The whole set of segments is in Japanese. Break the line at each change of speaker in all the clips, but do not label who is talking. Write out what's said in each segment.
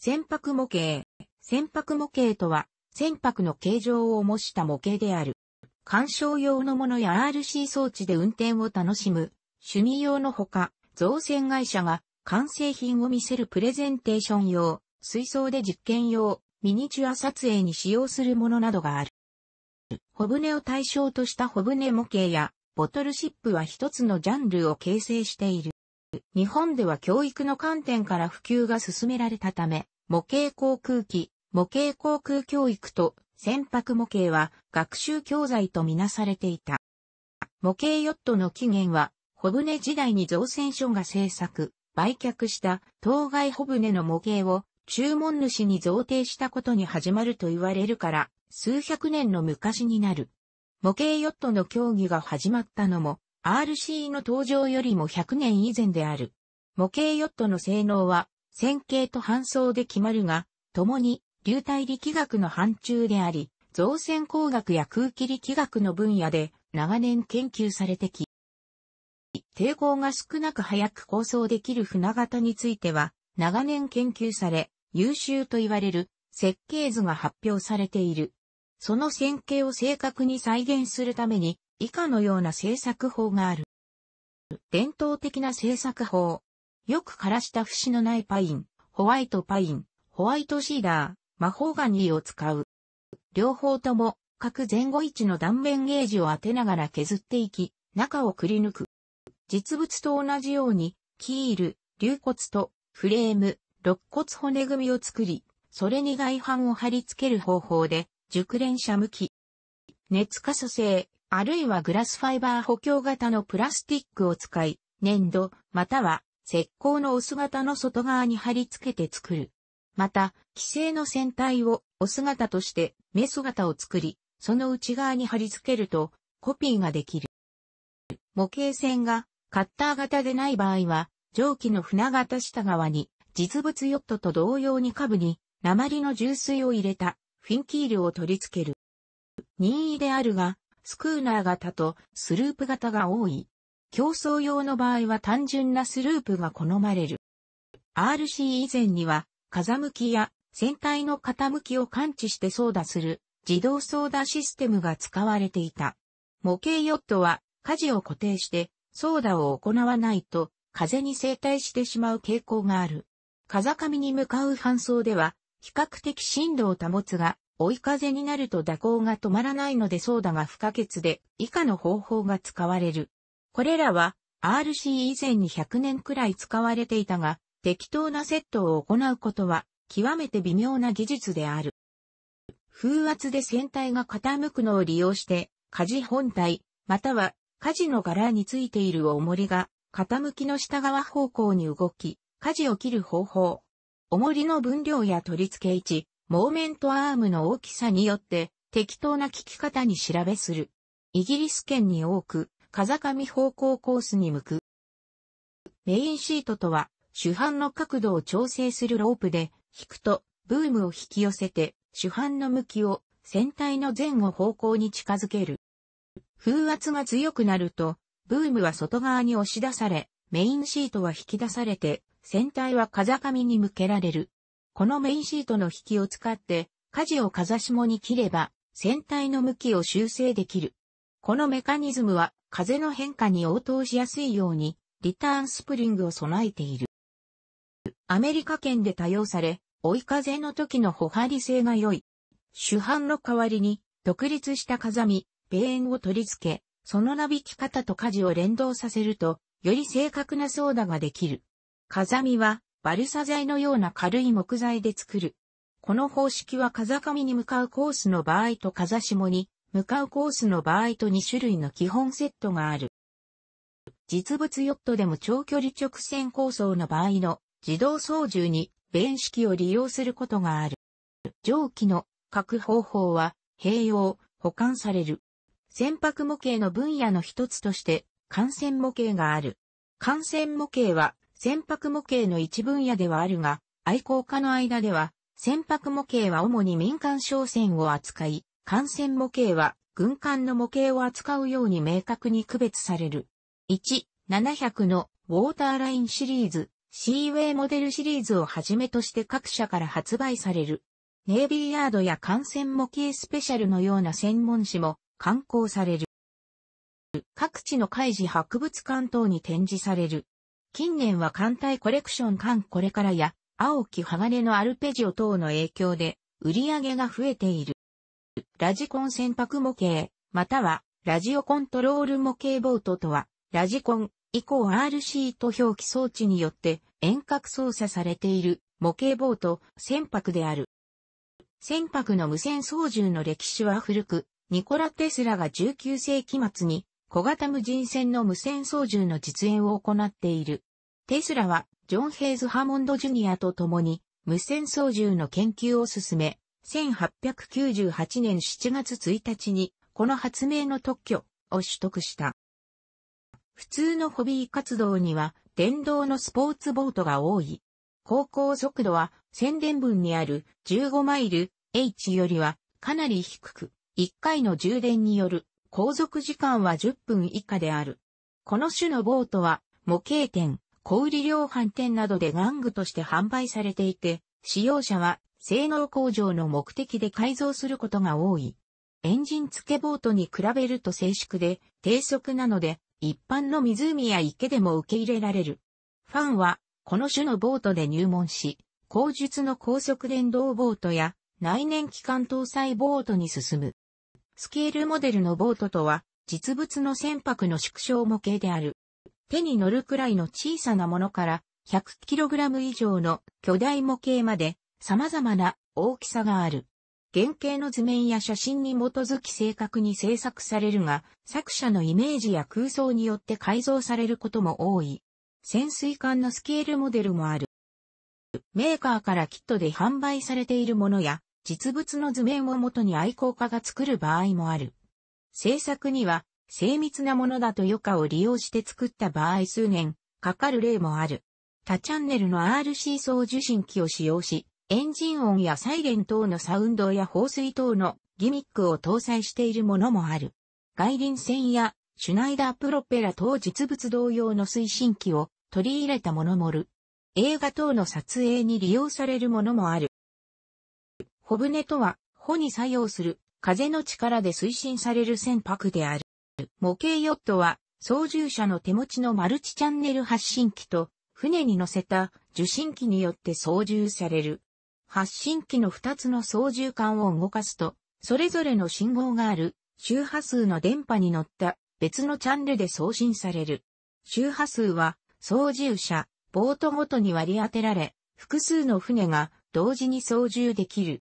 船舶模型。船舶模型とは、船舶の形状を模した模型である。鑑賞用のものや RC 装置で運転を楽しむ、趣味用のほか、造船会社が完成品を見せるプレゼンテーション用、水槽で実験用、ミニチュア撮影に使用するものなどがある。小舟を対象とした小舟模型や、ボトルシップは一つのジャンルを形成している。日本では教育の観点から普及が進められたため、模型航空機、模型航空教育と船舶模型は学習教材とみなされていた。模型ヨットの起源は、小舟時代に造船所が制作、売却した当該小舟の模型を注文主に贈呈したことに始まると言われるから、数百年の昔になる。模型ヨットの競技が始まったのも、RC の登場よりも100年以前である。模型ヨットの性能は、線形と搬送で決まるが、共に流体力学の範疇であり、造船工学や空気力学の分野で長年研究されてき、抵抗が少なく早く構想できる船型については、長年研究され、優秀と言われる設計図が発表されている。その線形を正確に再現するために、以下のような製作法がある。伝統的な製作法。よく枯らした節のないパイン、ホワイトパイン、ホワイトシーダー、ホーガニーを使う。両方とも、各前後位置の断面ゲージを当てながら削っていき、中をくり抜く。実物と同じように、キール、竜骨とフレーム、肋骨骨組みを作り、それに外板を貼り付ける方法で、熟練者向き。熱可塑性、あるいはグラスファイバー補強型のプラスティックを使い、粘土、または石膏のオス型の外側に貼り付けて作る。また、規制の船体をオス型としてメス型を作り、その内側に貼り付けるとコピーができる。模型船がカッター型でない場合は、蒸気の船型下側に実物ヨットと同様に下部に鉛の重水を入れたフィンキールを取り付ける。任意であるが、スクーナー型とスループ型が多い。競争用の場合は単純なスループが好まれる。RC 以前には、風向きや船体の傾きを感知して操舵する自動操舵システムが使われていた。模型ヨットは、舵を固定して操舵を行わないと風に生対してしまう傾向がある。風上に向かう搬送では、比較的振動を保つが、追い風になると蛇行が止まらないのでソーダが不可欠で以下の方法が使われる。これらは RC 以前に100年くらい使われていたが適当なセットを行うことは極めて微妙な技術である。風圧で船体が傾くのを利用して舵本体または舵の柄についている重りが傾きの下側方向に動き舵を切る方法。重りの分量や取り付け位置、モーメントアームの大きさによって適当な効き方に調べする。イギリス圏に多く、風上方向コースに向く。メインシートとは、主犯の角度を調整するロープで、引くと、ブームを引き寄せて、主犯の向きを船体の前後方向に近づける。風圧が強くなると、ブームは外側に押し出され、メインシートは引き出されて、船体は風上に向けられる。このメインシートの引きを使って、舵を風下に切れば、船体の向きを修正できる。このメカニズムは、風の変化に応答しやすいように、リターンスプリングを備えている。アメリカ圏で多用され、追い風の時の歩張り性が良い。主犯の代わりに、独立した風見、ーンを取り付け、そのなびき方と舵を連動させると、より正確な操舵ができる。風見は、バルサ材のような軽い木材で作る。この方式は風上に向かうコースの場合と風下に向かうコースの場合と2種類の基本セットがある。実物ヨットでも長距離直線構想の場合の自動操縦に弁式を利用することがある。蒸気の各方法は併用、保管される。船舶模型の分野の一つとして、艦船模型がある。艦船模型は船舶模型の一分野ではあるが、愛好家の間では、船舶模型は主に民間商船を扱い、艦船模型は軍艦の模型を扱うように明確に区別される。1、700のウォーターラインシリーズ、シーウェイモデルシリーズをはじめとして各社から発売される。ネイビーヤードや艦船模型スペシャルのような専門誌も刊行される。各地の海事博物館等に展示される。近年は艦隊コレクション艦これからや、青木鋼のアルペジオ等の影響で、売り上げが増えている。ラジコン船舶模型、または、ラジオコントロール模型ボートとは、ラジコン、以降 RC と表記装置によって遠隔操作されている模型ボート、船舶である。船舶の無線操縦の歴史は古く、ニコラ・テスラが19世紀末に小型無人船の無線操縦の実演を行っている。テスラは、ジョン・ヘイズ・ハモンド・ジュニアと共に、無線操縦の研究を進め、1898年7月1日に、この発明の特許を取得した。普通のホビー活動には、電動のスポーツボートが多い。航行速度は、宣伝文にある15マイル H よりは、かなり低く、1回の充電による航続時間は10分以下である。この種のボートは、模型店、小売量販店などで玩具として販売されていて、使用者は性能向上の目的で改造することが多い。エンジン付けボートに比べると静粛で低速なので、一般の湖や池でも受け入れられる。ファンは、この種のボートで入門し、後述の高速電動ボートや内燃機関搭載ボートに進む。スケールモデルのボートとは、実物の船舶の縮小模型である。手に乗るくらいの小さなものから 100kg 以上の巨大模型まで様々な大きさがある。原型の図面や写真に基づき正確に制作されるが、作者のイメージや空想によって改造されることも多い。潜水艦のスケールモデルもある。メーカーからキットで販売されているものや、実物の図面をもとに愛好家が作る場合もある。制作には精密なものだと余暇を利用して作った場合数年かかる例もある。他チャンネルの RC 送受信機を使用し、エンジン音やサイレン等のサウンドや放水等のギミックを搭載しているものもある。外輪船やシュナイダープロペラ等実物同様の推進機を取り入れたものもある。映画等の撮影に利用されるものもある。帆船とは、帆に作用する風の力で推進される船舶である。模型ヨットは、操縦者の手持ちのマルチチャンネル発信機と、船に乗せた受信機によって操縦される。発信機の2つの操縦桿を動かすと、それぞれの信号がある周波数の電波に乗った別のチャンネルで送信される。周波数は操縦者、ボートごとに割り当てられ、複数の船が同時に操縦できる。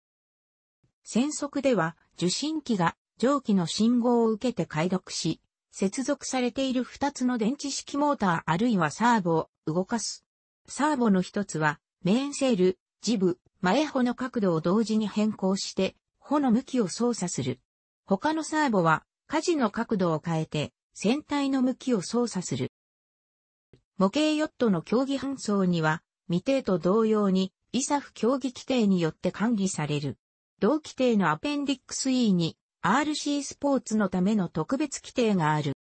船速では受信機が蒸気の信号を受けて解読し、接続されている2つの電池式モーターあるいはサーボを動かす。サーボの一つは、メインセール、ジブ、前穂の角度を同時に変更して、穂の向きを操作する。他のサーボは、舵の角度を変えて、船体の向きを操作する。模型ヨットの競技搬送には、未定と同様に、イサフ競技規定によって管理される。同規定のアペンディックス E に、RC スポーツのための特別規定がある。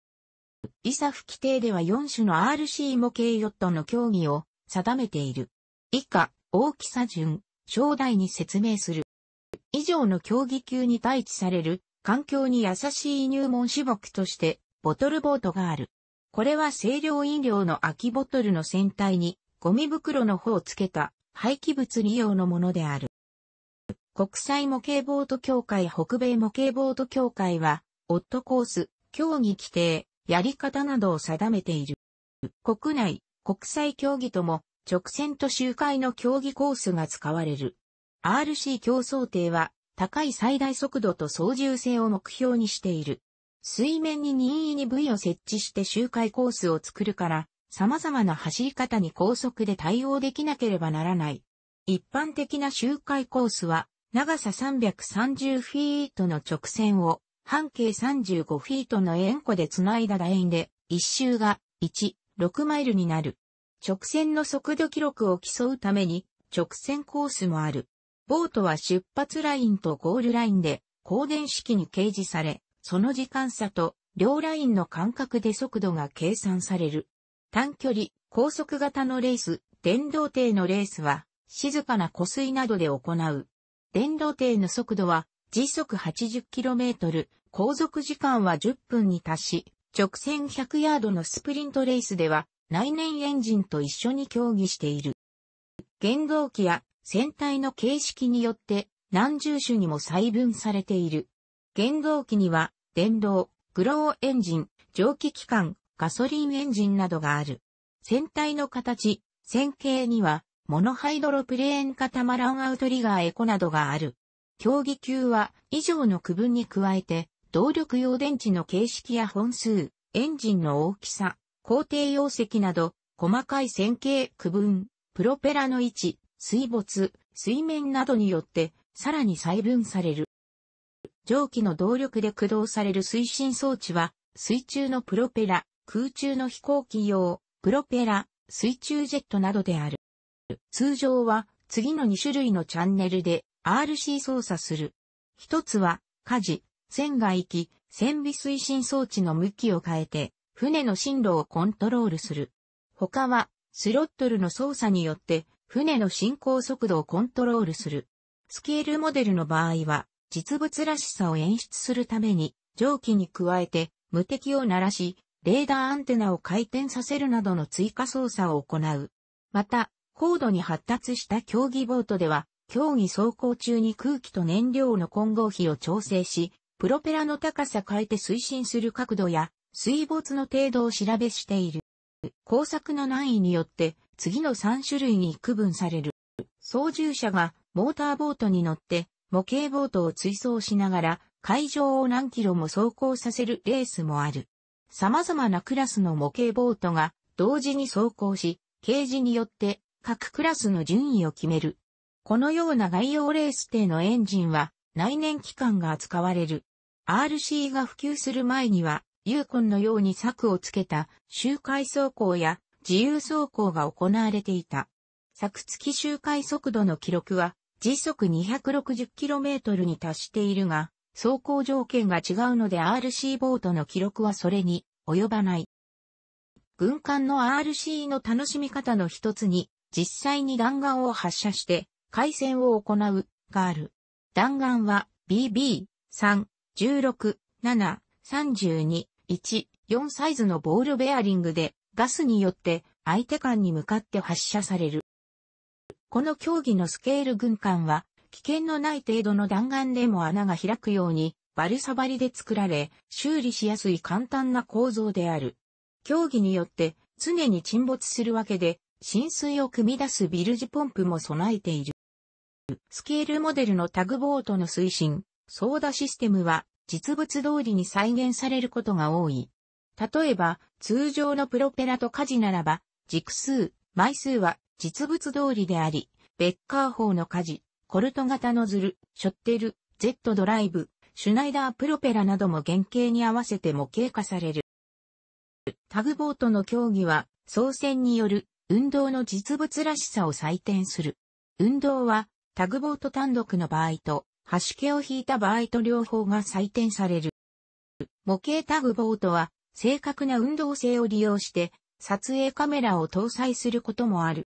イサフ規定では4種の RC 模型ヨットの競技を定めている。以下、大きさ順、正代に説明する。以上の競技級に対置される環境に優しい入門種目としてボトルボートがある。これは清涼飲料の空きボトルの先端にゴミ袋の方をつけた廃棄物利用のものである。国際模型ボート協会北米模型ボート協会は、オットコース、競技規定、やり方などを定めている。国内、国際競技とも、直線と周回の競技コースが使われる。RC 競争艇は、高い最大速度と操縦性を目標にしている。水面に任意に部位を設置して周回コースを作るから、様々な走り方に高速で対応できなければならない。一般的な周回コースは、長さ330フィートの直線を半径35フィートの円弧で繋いだ楕円で、一周が1、6マイルになる。直線の速度記録を競うために直線コースもある。ボートは出発ラインとゴールラインで光電式に掲示され、その時間差と両ラインの間隔で速度が計算される。短距離、高速型のレース、電動艇のレースは静かな湖水などで行う。電動艇の速度は時速 80km、航続時間は10分に達し、直線100ヤードのスプリントレースでは内燃エンジンと一緒に競技している。原動機や船体の形式によって何重種にも細分されている。原動機には電動、グローエンジン、蒸気機関、ガソリンエンジンなどがある。船体の形、線形にはモノハイドロプレーンカタマランアウトリガーエコなどがある。競技級は以上の区分に加えて、動力用電池の形式や本数、エンジンの大きさ、工程容積など、細かい線形区分、プロペラの位置、水没、水面などによって、さらに細分される。蒸気の動力で駆動される推進装置は、水中のプロペラ、空中の飛行機用、プロペラ、水中ジェットなどである。通常は次の2種類のチャンネルで RC 操作する。一つは、火事、船外き、船尾推進装置の向きを変えて、船の進路をコントロールする。他は、スロットルの操作によって、船の進行速度をコントロールする。スケールモデルの場合は、実物らしさを演出するために、蒸気に加えて、無敵を鳴らし、レーダーアンテナを回転させるなどの追加操作を行う。また、高度に発達した競技ボートでは、競技走行中に空気と燃料の混合比を調整し、プロペラの高さ変えて推進する角度や、水没の程度を調べしている。工作の難易によって、次の3種類に区分される。操縦者がモーターボートに乗って、模型ボートを追走しながら、海上を何キロも走行させるレースもある。様々なクラスの模型ボートが同時に走行し、ケージによって各クラスの順位を決める。このような概要レース定のエンジンは内燃機関が扱われる。RC が普及する前には、ユーコンのように策をつけた周回走行や自由走行が行われていた。策付き周回速度の記録は時速 260km に達しているが、走行条件が違うので RC ボートの記録はそれに及ばない。軍艦の RC の楽しみ方の一つに、実際に弾丸を発射して回線を行うがある。弾丸は BB3、16、7、32、1、4サイズのボールベアリングでガスによって相手間に向かって発射される。この競技のスケール軍艦は危険のない程度の弾丸でも穴が開くようにバルサバリで作られ修理しやすい簡単な構造である。競技によって常に沈没するわけで浸水を組み出すビルジポンプも備えている。スケールモデルのタグボートの推進、操ダシステムは実物通りに再現されることが多い。例えば、通常のプロペラと舵ならば、軸数、枚数は実物通りであり、ベッカー砲の舵、コルト型ノズル、ショッテル、Z ドライブ、シュナイダープロペラなども原型に合わせて模型化される。タグボートの競技は、操船による運動の実物らしさを採点する。運動は、タグボート単独の場合と、端気を引いた場合と両方が採点される。模型タグボートは、正確な運動性を利用して、撮影カメラを搭載することもある。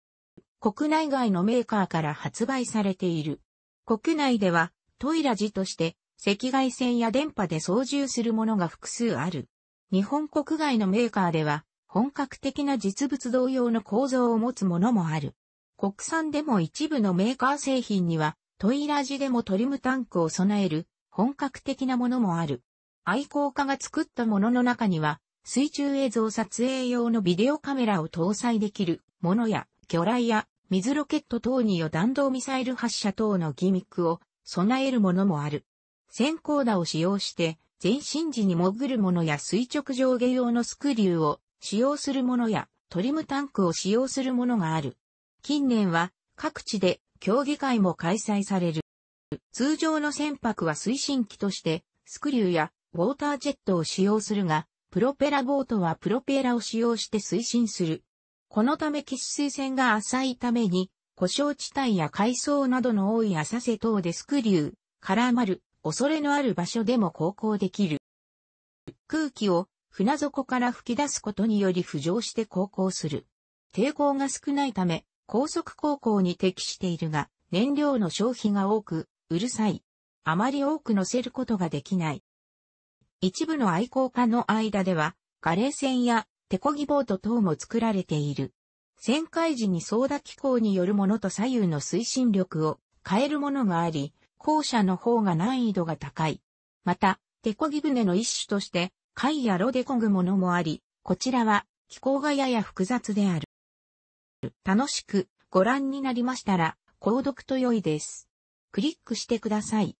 国内外のメーカーから発売されている。国内では、トイラジとして、赤外線や電波で操縦するものが複数ある。日本国外のメーカーでは、本格的な実物同様の構造を持つものもある。国産でも一部のメーカー製品には、トイラジでもトリムタンクを備える本格的なものもある。愛好家が作ったものの中には、水中映像撮影用のビデオカメラを搭載できるものや、魚雷や水ロケット等によ弾道ミサイル発射等のギミックを備えるものもある。先行打を使用して、全身時に潜るものや垂直上下用のスクリューを使用するものやトリムタンクを使用するものがある。近年は各地で競技会も開催される。通常の船舶は推進機としてスクリューやウォータージェットを使用するが、プロペラボートはプロペラを使用して推進する。このため喫水線が浅いために、故障地帯や海藻などの多い浅瀬等でスクリュー、絡まる、恐れのある場所でも航行できる。空気を船底から吹き出すことにより浮上して航行する。抵抗が少ないため、高速航行に適しているが、燃料の消費が多く、うるさい。あまり多く乗せることができない。一部の愛好家の間では、ガレー船や手漕ぎボート等も作られている。旋回時に操舵機構によるものと左右の推進力を変えるものがあり、後者の方が難易度が高い。また、手漕ぎ船の一種として、貝やロデコグものもあり、こちらは気候がやや複雑である。楽しくご覧になりましたら、購読と良いです。クリックしてください。